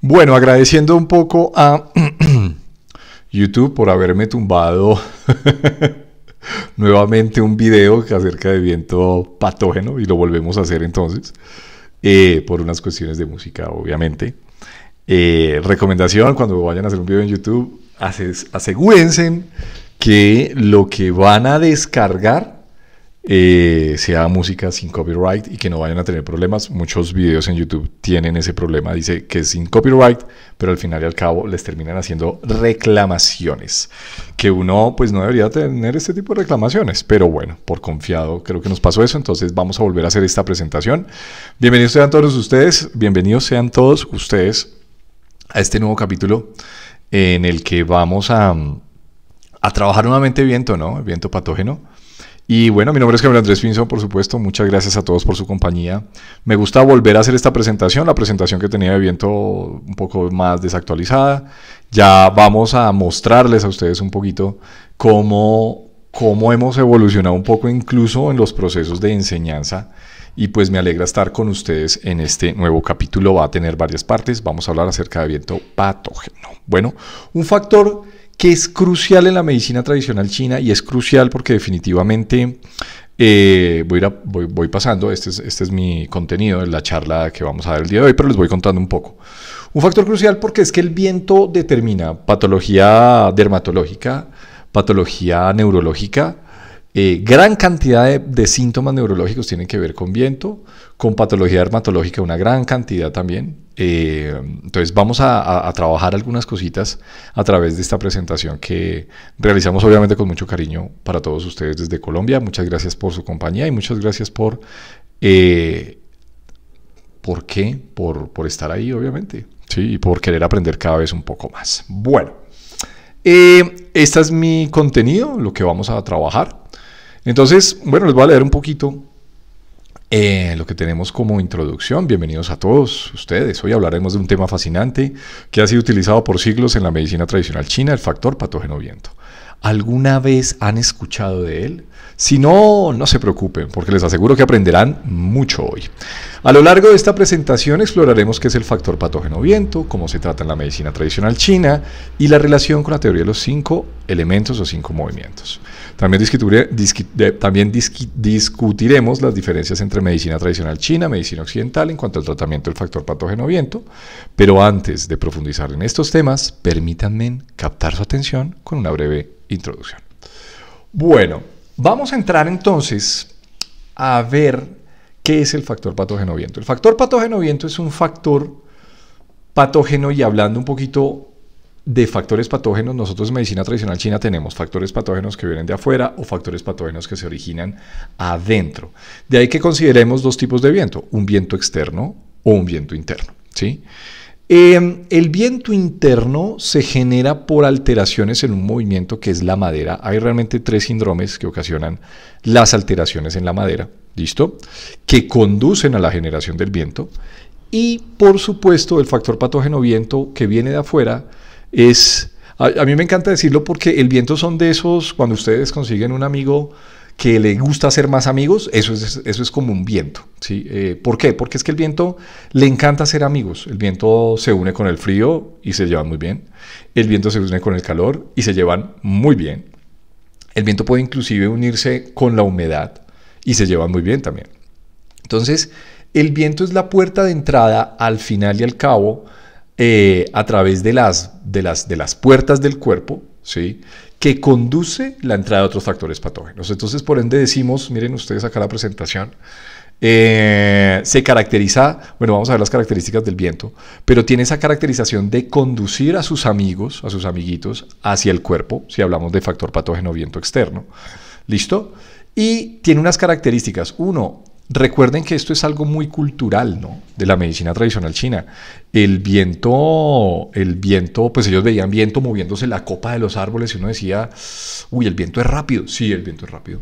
Bueno, agradeciendo un poco a YouTube por haberme tumbado nuevamente un video acerca de viento patógeno y lo volvemos a hacer entonces eh, por unas cuestiones de música, obviamente. Eh, recomendación cuando vayan a hacer un video en YouTube, asegúrense que lo que van a descargar eh, sea música sin copyright y que no vayan a tener problemas. Muchos videos en YouTube tienen ese problema, dice que es sin copyright, pero al final y al cabo les terminan haciendo reclamaciones, que uno pues no debería tener este tipo de reclamaciones, pero bueno, por confiado creo que nos pasó eso, entonces vamos a volver a hacer esta presentación. Bienvenidos sean todos ustedes, bienvenidos sean todos ustedes a este nuevo capítulo en el que vamos a, a trabajar nuevamente viento, ¿no? viento patógeno. Y bueno, mi nombre es Gabriel Andrés pinson por supuesto. Muchas gracias a todos por su compañía. Me gusta volver a hacer esta presentación, la presentación que tenía de viento un poco más desactualizada. Ya vamos a mostrarles a ustedes un poquito cómo, cómo hemos evolucionado un poco incluso en los procesos de enseñanza. Y pues me alegra estar con ustedes en este nuevo capítulo. Va a tener varias partes. Vamos a hablar acerca de viento patógeno. Bueno, un factor que es crucial en la medicina tradicional china y es crucial porque definitivamente eh, voy, voy, pasando, este es, este es mi contenido en la charla que vamos a ver el día de hoy, pero les voy contando un poco. Un factor crucial porque es que el viento determina patología dermatológica, patología neurológica, eh, gran cantidad de, síntomas neurológicos tienen que ver con viento, con patología dermatológica una gran cantidad también. Eh, entonces vamos a, trabajar algunas cositas a través de esta presentación que realizamos obviamente con mucho cariño para todos ustedes desde Colombia. Muchas gracias por su compañía y muchas gracias por... Eh, ¿Por qué? Por, estar ahí, obviamente. Sí, y por querer aprender cada vez un poco más. Bueno, este es mi contenido, lo que vamos a trabajar. Entonces, bueno, les voy a leer un poquito eh, lo que tenemos como introducción. Bienvenidos a todos ustedes. Hoy hablaremos de un tema fascinante que ha sido utilizado por siglos en la medicina tradicional china, el factor patógeno viento. ¿Alguna vez han escuchado de él? Si no, no se preocupen, porque les aseguro que aprenderán mucho hoy. A lo largo de esta presentación exploraremos qué es el factor patógeno viento, cómo se trata en la medicina tradicional china y la relación con la teoría de los cinco elementos o cinco movimientos. También, discutiremos las diferencias entre medicina tradicional china, y medicina occidental en cuanto al tratamiento del factor patógeno viento, pero antes de profundizar en estos temas, permítanme captar su atención con una breve introducción. Bueno, vamos a entrar entonces a ver qué es el factor patógeno viento. El factor patógeno viento es un factor patógeno y hablando un poquito de factores patógenos, nosotros en medicina tradicional china tenemos factores patógenos que vienen de afuera o factores patógenos que se originan adentro. De ahí que consideremos dos tipos de viento, un viento externo o un viento interno. ¿sí? Em, el viento interno se genera por alteraciones en un movimiento que es la madera. Hay realmente tres síndromes que ocasionan las alteraciones en la madera, ¿listo? Que conducen a la generación del viento. Y por supuesto, el factor patógeno viento que viene de afuera es... a mí me encanta decirlo porque el viento son de esos, cuando ustedes consiguen un amigo que le gusta hacer más amigos, eso es, eso es como un viento. ¿sí? Eh, ¿Por qué? Porque es que el viento le encanta ser amigos. El viento se une con el frío y se llevan muy bien. El viento se une con el calor y se llevan muy bien. El viento puede inclusive unirse con la humedad y se llevan muy bien también. Entonces, el viento es la puerta de entrada al final y al cabo eh, a través de las, de, las, de las puertas del cuerpo, ¿sí? que conduce la entrada de otros factores patógenos. Entonces, por ende, decimos, miren ustedes acá la presentación, eh, se caracteriza, bueno, vamos a ver las características del viento, pero tiene esa caracterización de conducir a sus amigos, a sus amiguitos, hacia el cuerpo, si hablamos de factor patógeno viento externo. ¿Listo? Y tiene unas características. Uno, Recuerden que esto es algo muy cultural, ¿no? De la medicina tradicional china. El viento, el viento, pues ellos veían viento moviéndose la copa de los árboles y uno decía, uy, el viento es rápido. Sí, el viento es rápido.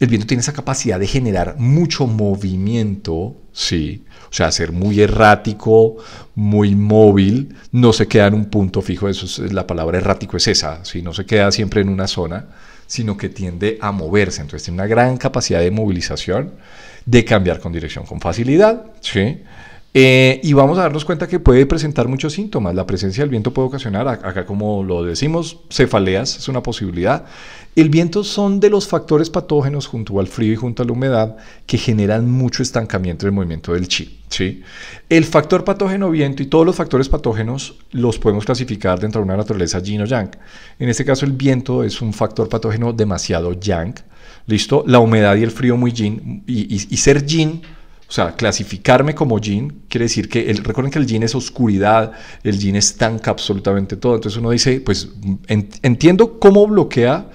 El viento tiene esa capacidad de generar mucho movimiento, sí. O sea, ser muy errático, muy móvil, no se queda en un punto fijo. es, la palabra errático es esa, No se queda siempre en una zona, sino que tiende a moverse. Entonces tiene una gran capacidad de movilización de cambiar con dirección con facilidad. ¿sí? Eh, y vamos a darnos cuenta que puede presentar muchos síntomas. La presencia del viento puede ocasionar, acá como lo decimos, cefaleas, es una posibilidad. El viento son de los factores patógenos junto al frío y junto a la humedad que generan mucho estancamiento del movimiento del chi. ¿sí? El factor patógeno viento y todos los factores patógenos los podemos clasificar dentro de una naturaleza yin o yang. En este caso el viento es un factor patógeno demasiado yang ¿listo? La humedad y el frío muy yin. Y, ser yin, o sea, clasificarme como yin, quiere decir que, recuerden que el yin es oscuridad, el yin estanca absolutamente todo. Entonces uno dice, pues entiendo cómo bloquea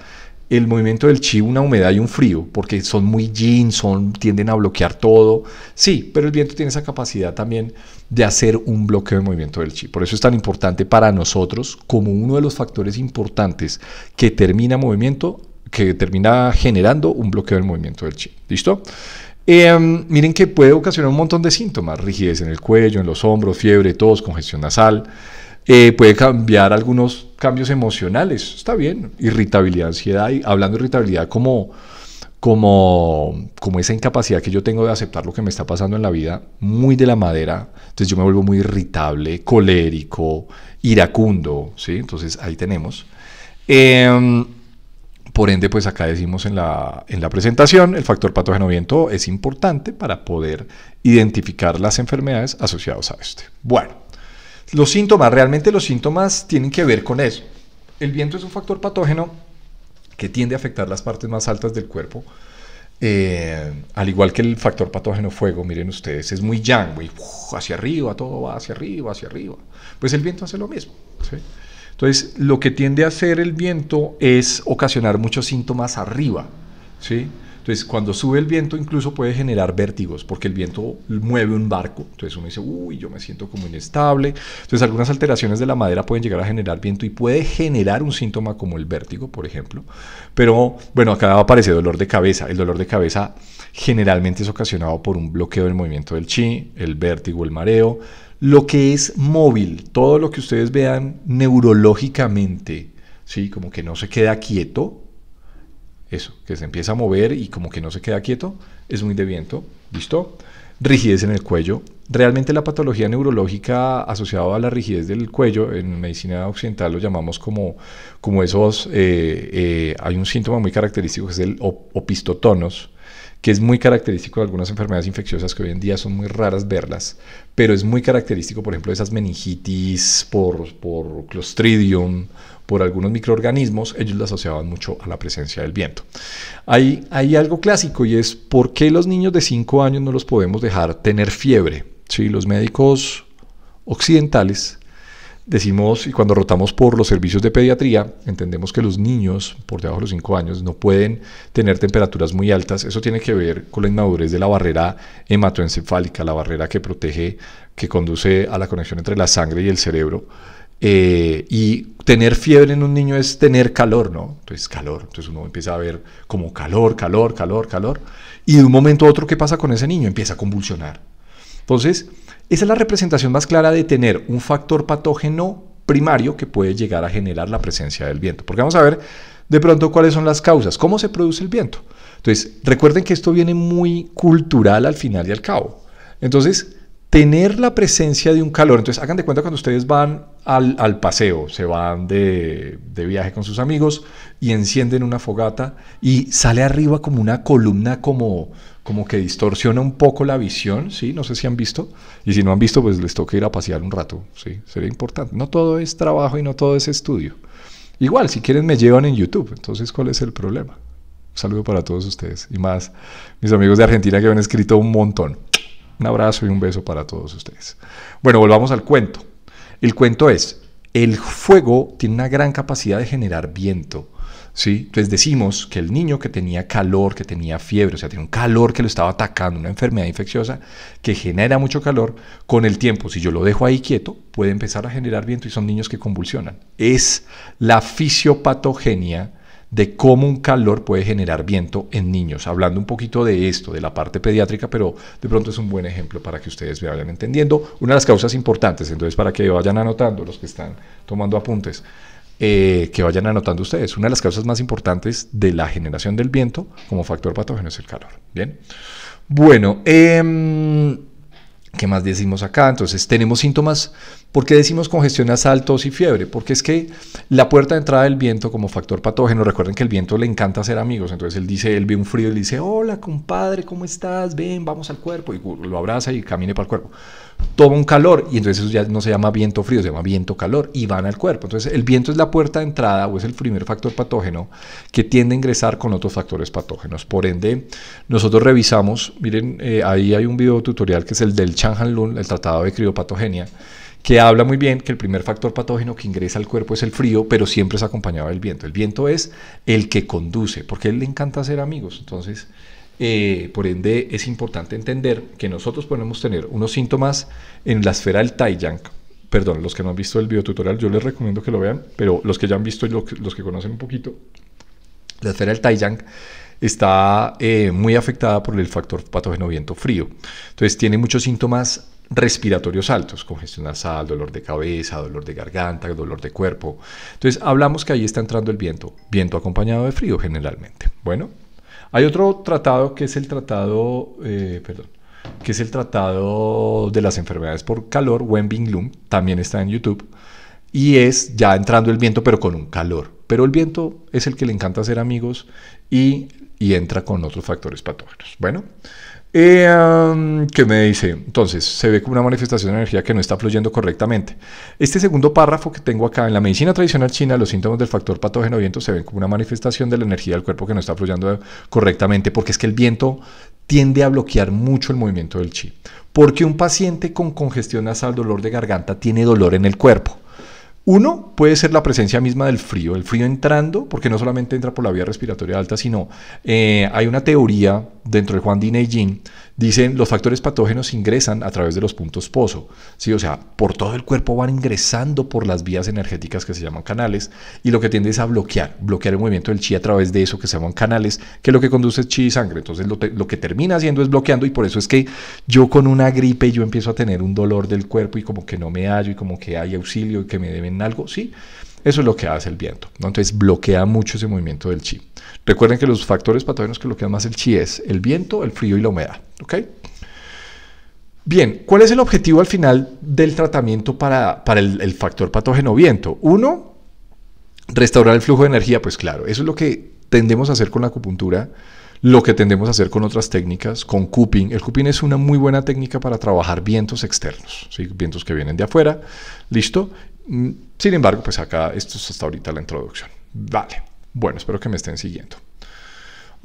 el movimiento del chi, una humedad y un frío, porque son muy yin, son, tienden a bloquear todo. Sí, pero el viento tiene esa capacidad también de hacer un bloqueo de movimiento del chi. Por eso es tan importante para nosotros como uno de los factores importantes que termina movimiento que termina generando un bloqueo del movimiento del chi. ¿Listo? Em, miren que puede ocasionar un montón de síntomas, rigidez en el cuello, en los hombros, fiebre, tos, congestión nasal. Eh, puede cambiar algunos cambios emocionales, está bien, irritabilidad, ansiedad, y hablando de irritabilidad como, como, como esa incapacidad que yo tengo de aceptar lo que me está pasando en la vida, muy de la madera, entonces yo me vuelvo muy irritable, colérico, iracundo, ¿sí? Entonces ahí tenemos. Eh, por ende, pues acá decimos en la, en la presentación, el factor patógeno viento es importante para poder identificar las enfermedades asociadas a este. Bueno, los síntomas, realmente los síntomas tienen que ver con eso. El viento es un factor patógeno que tiende a afectar las partes más altas del cuerpo, eh, al igual que el factor patógeno fuego, miren ustedes, es muy yang, y hacia arriba, todo va hacia arriba, hacia arriba. Pues el viento hace lo mismo. ¿sí? Entonces, lo que tiende a hacer el viento es ocasionar muchos síntomas arriba, ¿sí? Entonces, cuando sube el viento, incluso puede generar vértigos, porque el viento mueve un barco. Entonces, uno dice, uy, yo me siento como inestable. Entonces, algunas alteraciones de la madera pueden llegar a generar viento y puede generar un síntoma como el vértigo, por ejemplo. Pero, bueno, acá aparece dolor de cabeza. El dolor de cabeza generalmente es ocasionado por un bloqueo del movimiento del chi, el vértigo, el mareo lo que es móvil, todo lo que ustedes vean neurológicamente, ¿sí? como que no se queda quieto, eso, que se empieza a mover y como que no se queda quieto, es muy de viento, ¿listo? Rigidez en el cuello. Realmente la patología neurológica asociada a la rigidez del cuello, en medicina occidental lo llamamos como, como esos, eh, eh, hay un síntoma muy característico que es el opistotonos, que es muy característico de algunas enfermedades infecciosas que hoy en día son muy raras verlas, pero es muy característico, por ejemplo, de esas meningitis por, por clostridium, por algunos microorganismos, ellos las asociaban mucho a la presencia del viento. Hay, hay algo clásico y es por qué los niños de 5 años no los podemos dejar tener fiebre. Sí, los médicos occidentales Decimos, y cuando rotamos por los servicios de pediatría, entendemos que los niños por debajo de los 5 años no pueden tener temperaturas muy altas. Eso tiene que ver con la inmadurez de la barrera hematoencefálica, la barrera que protege, que conduce a la conexión entre la sangre y el cerebro. Eh, y tener fiebre en un niño es tener calor, ¿no? Entonces, calor. Entonces uno empieza a ver como calor, calor, calor, calor. Y de un momento a otro, ¿qué pasa con ese niño? Empieza a convulsionar. Entonces, esa es la representación más clara de tener un factor patógeno primario que puede llegar a generar la presencia del viento. Porque vamos a ver de pronto cuáles son las causas, cómo se produce el viento. Entonces, recuerden que esto viene muy cultural al final y al cabo. Entonces, tener la presencia de un calor, entonces hagan de cuenta cuando ustedes van al, paseo, se van de, de viaje con sus amigos y encienden una fogata y sale arriba como una columna como como que distorsiona un poco la visión, ¿sí? No sé si han visto. Y si no han visto, pues les toca ir a pasear un rato, ¿sí? Sería importante. No todo es trabajo y no todo es estudio. Igual, si quieren me llevan en YouTube. Entonces, ¿cuál es el problema? saludo para todos ustedes y más mis amigos de Argentina que han escrito un montón. Un abrazo y un beso para todos ustedes. Bueno, volvamos al cuento. El cuento es, el fuego tiene una gran capacidad de generar viento entonces decimos que el niño que tenía calor, que tenía fiebre, o sea, tiene un calor que lo estaba atacando, una enfermedad infecciosa que genera mucho calor, con el tiempo, si yo lo dejo ahí quieto, puede empezar a generar viento y son niños que convulsionan. Es la fisiopatogenia de cómo un calor puede generar viento en niños. Hablando un poquito de esto, de la parte pediátrica, pero de pronto es un buen ejemplo para que ustedes vayan entendiendo. Una de las causas importantes, entonces, para que vayan anotando los que están tomando apuntes, eh, que vayan anotando ustedes. Una de las causas más importantes de la generación del viento como factor patógeno es el calor. Bien. Bueno, em, ¿qué más decimos acá? Entonces tenemos síntomas ¿Por qué decimos congestión asaltos y fiebre? Porque es que la puerta de entrada del viento como factor patógeno, recuerden que el viento le encanta ser amigos, entonces él dice, él ve un frío y le dice, hola compadre, ¿cómo estás? Ven, vamos al cuerpo, y lo abraza y camine para el cuerpo. Toma un calor y entonces eso ya no se llama viento frío, se llama viento calor y van al cuerpo. Entonces el viento es la puerta de entrada o es el primer factor patógeno que tiende a ingresar con otros factores patógenos. Por ende, nosotros revisamos, miren, eh, ahí hay un video tutorial que es el del Chan Han Lun, el tratado de criopatogenia que habla muy bien que el primer factor patógeno que ingresa al cuerpo es el frío, pero siempre es acompañado del viento. El viento es el que conduce, porque él le encanta hacer amigos. Entonces, eh, por ende, es importante entender que nosotros podemos tener unos síntomas en la esfera del Tai Perdón, los que no han visto el videotutorial, yo les recomiendo que lo vean, pero los que ya han visto y los que conocen un poquito, la esfera del Tai está eh, muy afectada por el factor patógeno viento frío. Entonces, tiene muchos síntomas respiratorios altos, congestión nasal, dolor de cabeza, dolor de garganta, dolor de cuerpo. Entonces hablamos que ahí está entrando el viento, viento acompañado de frío generalmente. Bueno, hay otro tratado que es el tratado, eh, perdón, que es el tratado de las enfermedades por calor, Wen Bing también está en YouTube, y es ya entrando el viento pero con un calor. Pero el viento es el que le encanta hacer amigos y, y entra con otros factores patógenos. Bueno, eh, Qué me dice, entonces, se ve como una manifestación de energía que no está fluyendo correctamente. Este segundo párrafo que tengo acá, en la medicina tradicional china, los síntomas del factor patógeno viento se ven como una manifestación de la energía del cuerpo que no está fluyendo eh, correctamente, porque es que el viento tiende a bloquear mucho el movimiento del chi. Porque un paciente con congestión nasal, dolor de garganta, tiene dolor en el cuerpo. Uno puede ser la presencia misma del frío, el frío entrando, porque no solamente entra por la vía respiratoria alta, sino eh, hay una teoría dentro de Juan Diney Dicen, los factores patógenos ingresan a través de los puntos pozo, ¿sí? o sea, por todo el cuerpo van ingresando por las vías energéticas que se llaman canales y lo que tiende es a bloquear, bloquear el movimiento del chi a través de eso que se llaman canales, que lo que conduce es chi y sangre. Entonces lo, que termina haciendo es bloqueando y por eso es que yo con una gripe yo empiezo a tener un dolor del cuerpo y como que no me hallo y como que hay auxilio y que me deben algo, ¿sí? Eso es lo que hace el viento. ¿no? Entonces bloquea mucho ese movimiento del chi. Recuerden que los factores patógenos que bloquean más el chi es el viento, el frío y la humedad. ¿ok? Bien, ¿cuál es el objetivo al final del tratamiento para, el, factor patógeno viento? Uno, restaurar el flujo de energía. Pues claro, eso es lo que tendemos a hacer con la acupuntura lo que tendemos a hacer con otras técnicas, con cupping. El cupping es una muy buena técnica para trabajar vientos externos, vientos que vienen de afuera, listo, Mm, sin embargo, pues acá esto es hasta ahorita la introducción. Vale. Bueno, espero que me estén siguiendo.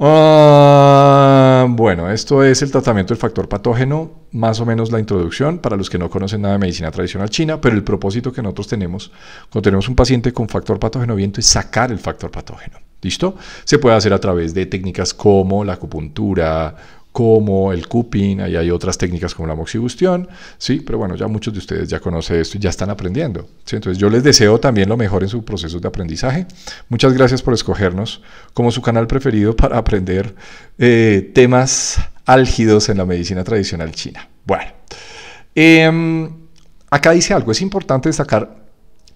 Ah, bueno, esto es el tratamiento del factor patógeno, más o menos la introducción para los que no conocen nada de medicina tradicional china, pero el propósito que nosotros tenemos cuando tenemos un paciente con factor patógeno viento es sacar el factor patógeno. ¿Listo? Se puede hacer a través de técnicas como la acupuntura, como el cupping, ahí hay otras técnicas como la moxibustión, sí, pero bueno, ya muchos de ustedes ya conocen esto y ya están aprendiendo. ¿sí? Entonces yo les deseo también lo mejor en sus procesos de aprendizaje. Muchas gracias por escogernos como su canal preferido para aprender eh, temas álgidos en la medicina tradicional china. Bueno, em, acá dice algo, es importante destacar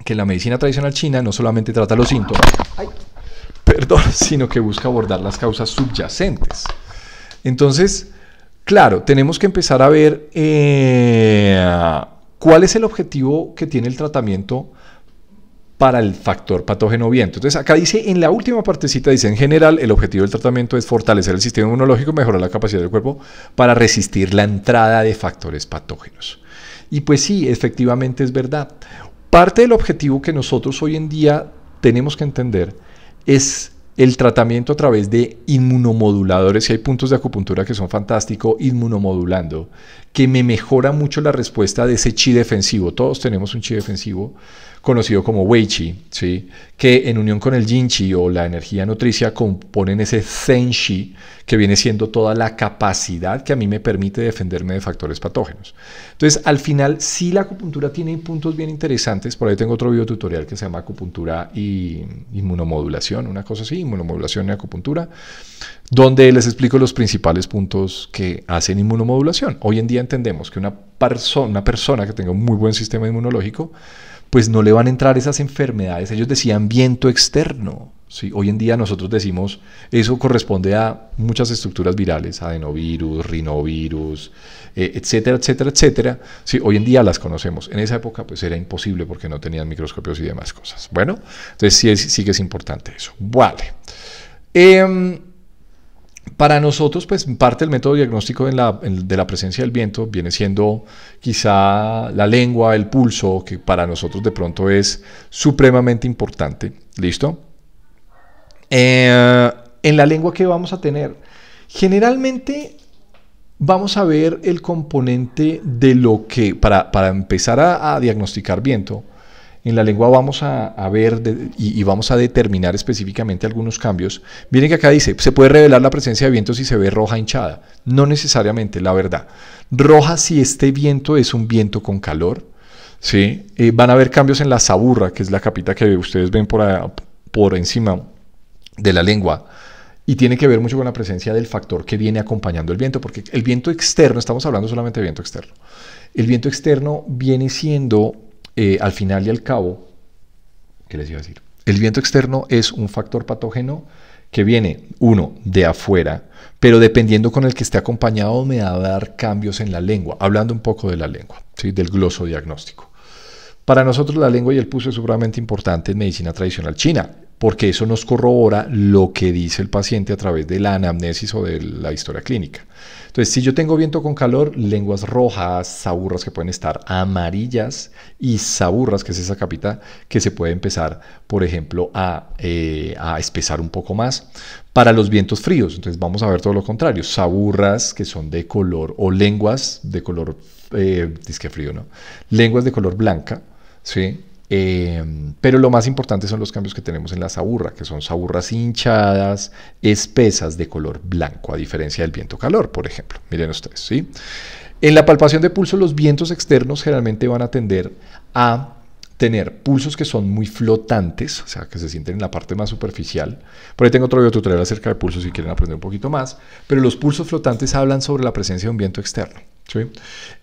que la medicina tradicional china no solamente trata los síntomas, perdón, sino que busca abordar las causas subyacentes. Entonces, claro, tenemos que empezar a ver eh, cuál es el objetivo que tiene el tratamiento para el factor patógeno viento. Entonces, acá dice, en la última partecita dice, en general, el objetivo del tratamiento es fortalecer el sistema inmunológico, mejorar la capacidad del cuerpo para resistir la entrada de factores patógenos. Y pues sí, efectivamente es verdad. Parte del objetivo que nosotros hoy en día tenemos que entender es el tratamiento a través de inmunomoduladores, y hay puntos de acupuntura que son fantásticos, inmunomodulando, que me mejora mucho la respuesta de ese chi defensivo. Todos tenemos un chi defensivo conocido como wei ¿sí? que en unión con el Qi o la energía nutricia componen ese Qi que viene siendo toda la capacidad que a mí me permite defenderme de factores patógenos. Entonces, al final, si la acupuntura tiene puntos bien interesantes, por ahí tengo otro video tutorial que se llama acupuntura y inmunomodulación, una cosa así, inmunomodulación y acupuntura, donde les explico los principales puntos que hacen inmunomodulación. Hoy en día entendemos que una, una persona que tenga un muy buen sistema inmunológico, pues no le van a entrar esas enfermedades. Ellos decían viento externo. Sí, hoy en día nosotros decimos, eso corresponde a muchas estructuras virales, adenovirus, rinovirus, eh, etcétera, etcétera, etcétera. Sí, hoy en día las conocemos. En esa época pues era imposible porque no tenían microscopios y demás cosas. Bueno, entonces sí, sí que es importante eso. Vale. Em, para nosotros, pues parte del método diagnóstico de la presencia del viento viene siendo quizá la lengua, el pulso, que para nosotros de pronto es supremamente importante. ¿Listo? Eh, en la lengua que vamos a tener, generalmente vamos a ver el componente de lo que, para, empezar a diagnosticar viento, en la lengua vamos a, ver y, vamos a determinar específicamente algunos cambios. Miren que acá dice, se puede revelar la presencia de viento si se ve roja hinchada. No necesariamente, la verdad. Roja si este viento es un viento con calor. ¿sí? Eh, van a haber cambios en la saburra, que es la capita que ustedes ven por, por encima de la lengua. Y tiene que ver mucho con la presencia del factor que viene acompañando el viento, porque el viento externo, estamos hablando solamente de viento externo, el viento externo viene siendo eh, al final y al cabo, ¿qué les iba a decir? El viento externo es un factor patógeno que viene, uno, de afuera, pero dependiendo con el que esté acompañado me va a dar cambios en la lengua, hablando un poco de la lengua, ¿sí? del gloso diagnóstico. Para nosotros la lengua y el pulso es sumamente importante en medicina tradicional china porque eso nos corrobora lo que dice el paciente a través de la anamnesis o de la historia clínica. Entonces, si yo tengo viento con calor, lenguas rojas, saburras que pueden estar amarillas y saburras, que es esa capita, que se puede empezar, por ejemplo, eh, a, espesar un poco más. Para los vientos fríos, entonces vamos a ver todo lo contrario, saburras que son de color o lenguas de color, eh, frío, ¿no? Lenguas de color blanca, ¿sí? Eh, pero lo más importante son los cambios que tenemos en la saburra, que son saburras hinchadas, espesas de color blanco, a diferencia del viento calor, por ejemplo. Miren ustedes, ¿sí? En la palpación de pulso, los vientos externos generalmente van a tender a tener pulsos que son muy flotantes, o sea, que se sienten en la parte más superficial. Por ahí tengo otro video tutorial acerca de pulsos si quieren aprender un poquito más, pero los pulsos flotantes hablan sobre la presencia de un viento externo. ¿sí?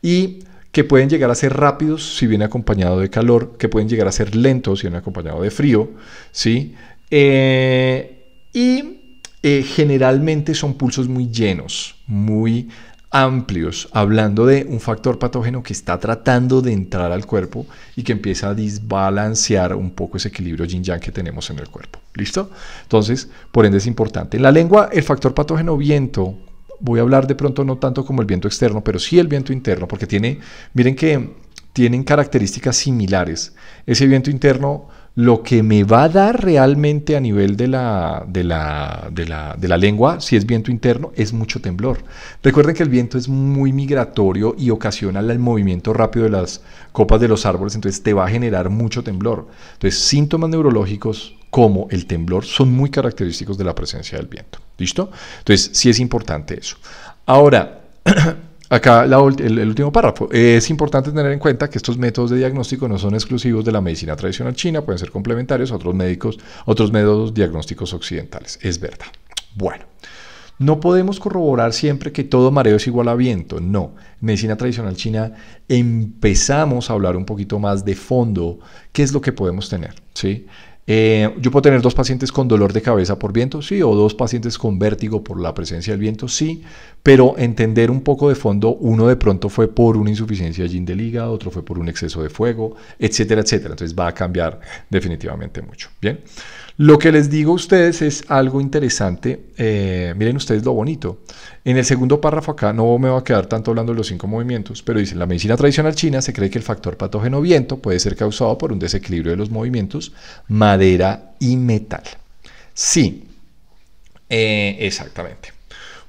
Y que pueden llegar a ser rápidos si viene acompañado de calor, que pueden llegar a ser lentos si viene acompañado de frío, ¿sí? Eh, y eh, generalmente son pulsos muy llenos, muy amplios, hablando de un factor patógeno que está tratando de entrar al cuerpo y que empieza a desbalancear un poco ese equilibrio yin-yang que tenemos en el cuerpo. ¿Listo? Entonces, por ende es importante. En la lengua, el factor patógeno viento voy a hablar de pronto no tanto como el viento externo, pero sí el viento interno, porque tiene, miren que tienen características similares. Ese viento interno lo que me va a dar realmente a nivel de la, la, de la, de la lengua, si es viento interno, es mucho temblor. Recuerden que el viento es muy migratorio y ocasiona el movimiento rápido de las copas de los árboles, entonces te va a generar mucho temblor. Entonces, síntomas neurológicos como el temblor son muy característicos de la presencia del viento. ¿Listo? Entonces, sí es importante eso. Ahora, acá el, último párrafo. Es importante tener en cuenta que estos métodos de diagnóstico no son exclusivos de la medicina tradicional china, pueden ser complementarios a otros médicos, otros métodos diagnósticos occidentales. Es verdad. Bueno. No podemos corroborar siempre que todo mareo es igual a viento, no. En medicina tradicional china empezamos a hablar un poquito más de fondo qué es lo que podemos tener, ¿sí? Eh, yo puedo tener dos pacientes con dolor de cabeza por viento, sí, o dos pacientes con vértigo por la presencia del viento, sí, pero entender un poco de fondo, uno de pronto fue por una insuficiencia yin de hígado, otro fue por un exceso de fuego, etcétera, etcétera. Entonces va a cambiar definitivamente mucho. Bien. Lo que les digo a ustedes es algo interesante. Eh, miren ustedes lo bonito. En el segundo párrafo acá no me va a quedar tanto hablando de los cinco movimientos, pero dice, la medicina tradicional china se cree que el factor patógeno viento puede ser causado por un desequilibrio de los movimientos madera y metal. Sí, eh, exactamente.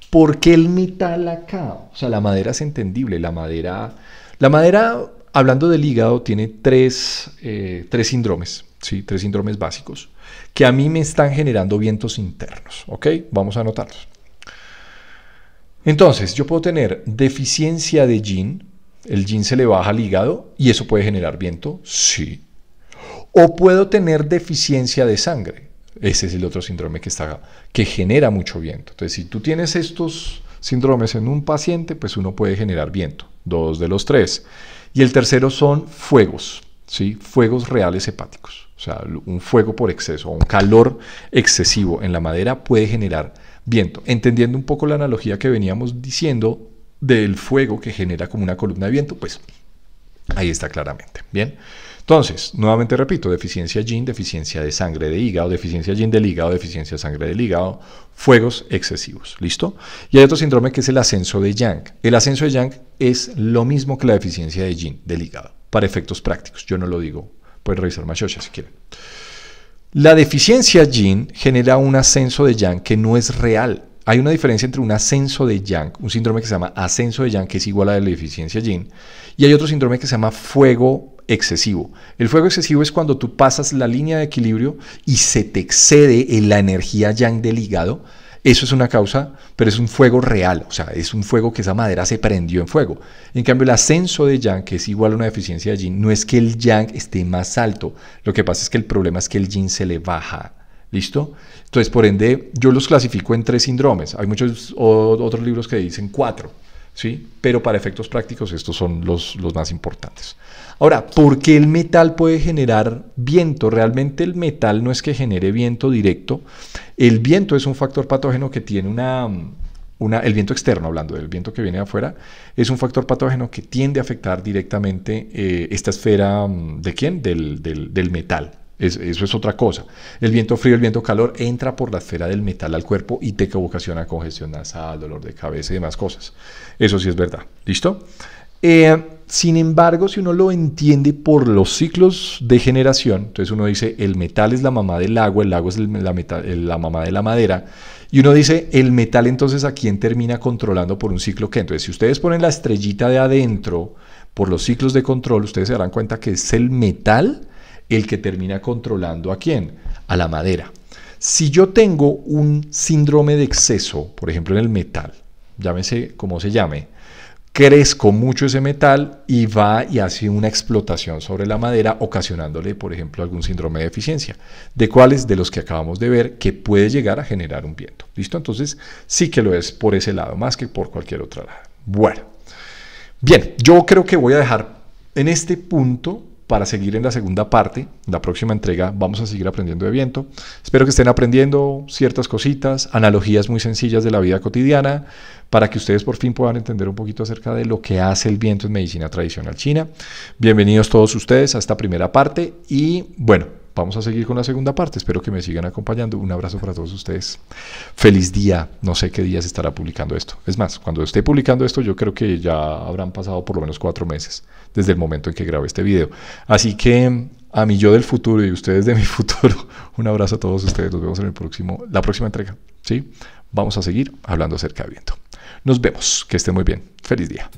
¿Por qué el metal acá? O sea, la madera es entendible. La madera, la madera hablando del hígado, tiene tres, eh, tres síndromes, ¿sí? tres síndromes básicos que a mí me están generando vientos internos. ¿Ok? Vamos a anotarlos. Entonces, yo puedo tener deficiencia de yin, el yin se le baja al hígado y eso puede generar viento, sí. O puedo tener deficiencia de sangre, ese es el otro síndrome que, está, que genera mucho viento. Entonces, si tú tienes estos síndromes en un paciente, pues uno puede generar viento, dos de los tres. Y el tercero son fuegos fuegos reales hepáticos. O sea, un fuego por exceso, un calor excesivo en la madera puede generar viento. Entendiendo un poco la analogía que veníamos diciendo del fuego que genera como una columna de viento, pues ahí está claramente. Bien. Entonces, nuevamente repito, deficiencia yin, deficiencia de sangre de hígado, deficiencia yin del hígado, deficiencia de sangre del hígado, fuegos excesivos, ¿listo? Y hay otro síndrome que es el ascenso de yang. El ascenso de yang es lo mismo que la deficiencia de yin del hígado para efectos prácticos. Yo no lo digo. Pueden revisar Machocha si quieren. La deficiencia Yin genera un ascenso de Yang que no es real. Hay una diferencia entre un ascenso de Yang, un síndrome que se llama ascenso de Yang, que es igual a la deficiencia Yin, y hay otro síndrome que se llama fuego excesivo. El fuego excesivo es cuando tú pasas la línea de equilibrio y se te excede en la energía Yang del hígado eso es una causa, pero es un fuego real, o sea, es un fuego que esa madera se prendió en fuego. En cambio, el ascenso de yang, que es igual a una deficiencia de yin, no es que el yang esté más alto, lo que pasa es que el problema es que el yin se le baja. ¿Listo? Entonces, por ende, yo los clasifico en tres síndromes. Hay muchos otros libros que dicen cuatro. ¿sí? Pero para efectos prácticos estos son los, más importantes. Ahora, ¿por qué el metal puede generar viento? Realmente el metal no es que genere viento directo. El viento es un factor patógeno que tiene una, el viento externo, hablando del viento que viene de afuera, es un factor patógeno que tiende a afectar directamente eh, esta esfera mm, de quién? del metal eso es otra cosa. El viento frío, el viento calor entra por la esfera del metal al cuerpo y te ocasiona congestión nasal, dolor de cabeza y demás cosas. Eso sí es verdad. ¿Listo? Eh, sin embargo, si uno lo entiende por los ciclos de generación, entonces uno dice el metal es la mamá del agua, el agua es la, la mamá de la madera, y uno dice el metal entonces a quién termina controlando por un ciclo que. Entonces, si ustedes ponen la estrellita de adentro por los ciclos de control, ustedes se darán cuenta que es el metal el que termina controlando a quién, a la madera. Si yo tengo un síndrome de exceso, por ejemplo en el metal, llámese como se llame, crezco mucho ese metal y va y hace una explotación sobre la madera, ocasionándole, por ejemplo, algún síndrome de deficiencia. de cuáles de los que acabamos de ver que puede llegar a generar un viento. ¿Listo? Entonces, sí que lo es por ese lado, más que por cualquier otro lado. Bueno, bien, yo creo que voy a dejar en este punto para seguir en la segunda parte, la próxima entrega, vamos a seguir aprendiendo de viento. Espero que estén aprendiendo ciertas cositas, analogías muy sencillas de la vida cotidiana, para que ustedes por fin puedan entender un poquito acerca de lo que hace el viento en medicina tradicional china. Bienvenidos todos ustedes a esta primera parte y bueno, vamos a seguir con la segunda parte. Espero que me sigan acompañando. Un abrazo para todos ustedes. Feliz día. No sé qué se estará publicando esto. Es más, cuando esté publicando esto, yo creo que ya habrán pasado por lo menos cuatro meses desde el momento en que grabé este video. Así que a mí, yo del futuro y ustedes de mi futuro, un abrazo a todos ustedes. Nos vemos en el próximo, la próxima entrega. ¿sí? Vamos a seguir hablando acerca de viento. Nos vemos. Que estén muy bien. Feliz día.